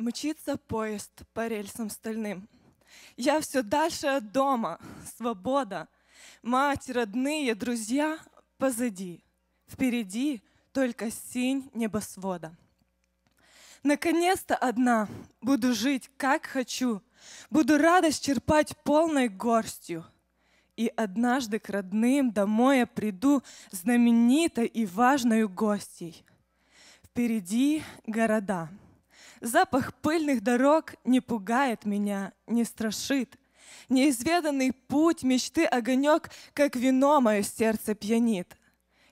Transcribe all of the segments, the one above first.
Мчится поезд по рельсам стальным. Я все дальше от дома, свобода. Мать, родные, друзья позади. Впереди только синь небосвода. Наконец-то одна буду жить, как хочу. Буду радость черпать полной горстью. И однажды к родным домой я приду знаменитой и важной гостей. Впереди города — Запах пыльных дорог не пугает меня, не страшит. Неизведанный путь мечты огонек, как вино мое сердце пьянит.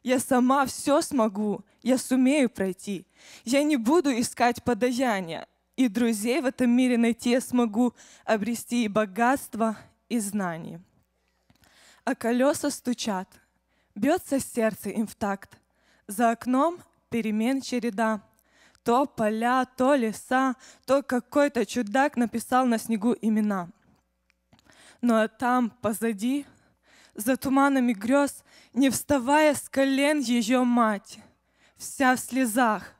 Я сама все смогу, я сумею пройти. Я не буду искать подаяния, и друзей в этом мире найти я смогу, обрести и богатство, и знания. А колеса стучат, бьется сердце им в такт. За окном перемен череда — то поля, то леса, то какой-то чудак написал на снегу имена. Но там, позади, за туманами грез, не вставая с колен ее мать, вся в слезах.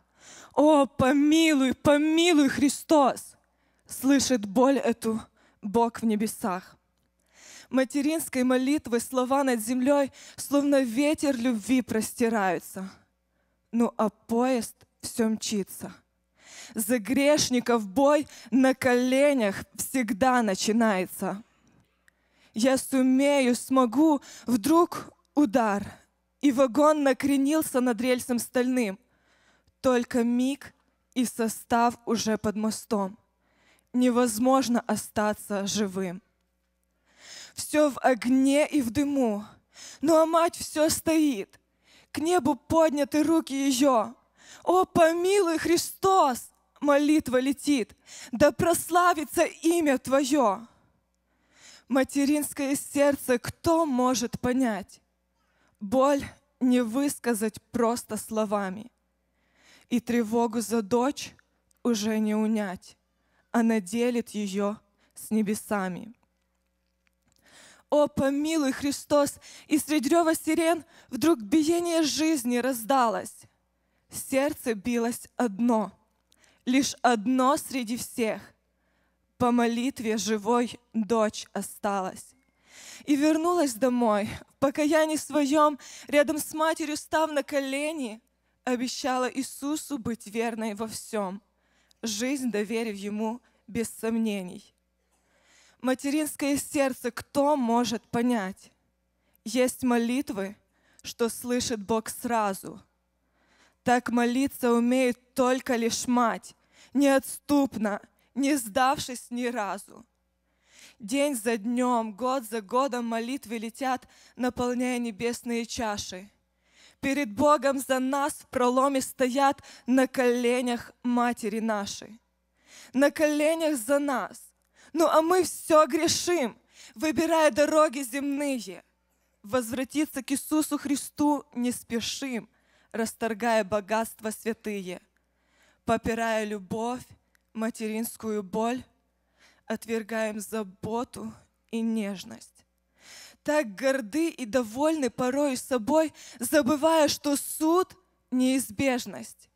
«О, помилуй, помилуй, Христос!» Слышит боль эту Бог в небесах. Материнской молитвы слова над землей, словно ветер любви простираются. Ну а поезд все мчится. За грешников бой на коленях всегда начинается. Я сумею, смогу, вдруг удар, и вагон накренился над рельсом стальным. Только миг, и состав уже под мостом. Невозможно остаться живым. Все в огне и в дыму, ну а мать все стоит. К небу подняты руки ее — «О, помилуй, Христос!» Молитва летит. «Да прославится имя Твое!» Материнское сердце кто может понять? Боль не высказать просто словами. И тревогу за дочь уже не унять. Она делит ее с небесами. О, помилуй, Христос! И среди рева сирен вдруг биение жизни раздалось сердце билось одно, лишь одно среди всех. По молитве живой дочь осталась. И вернулась домой, в покаянии своем, рядом с матерью став на колени, обещала Иисусу быть верной во всем, жизнь доверив Ему без сомнений. Материнское сердце кто может понять? Есть молитвы, что слышит Бог сразу – так молиться умеет только лишь мать, неотступно, не сдавшись ни разу. День за днем, год за годом молитвы летят, наполняя небесные чаши. Перед Богом за нас в проломе стоят на коленях матери Нашей, На коленях за нас. Ну а мы все грешим, выбирая дороги земные. Возвратиться к Иисусу Христу не спешим, расторгая богатства святые, попирая любовь, материнскую боль, отвергаем заботу и нежность. Так горды и довольны порой собой, забывая, что суд — неизбежность.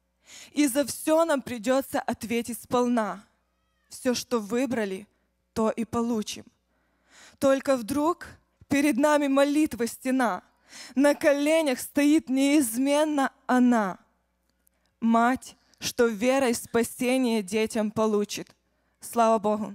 И за все нам придется ответить сполна. Все, что выбрали, то и получим. Только вдруг перед нами молитва стена — на коленях стоит неизменно она, мать, что верой спасение детям получит. Слава Богу!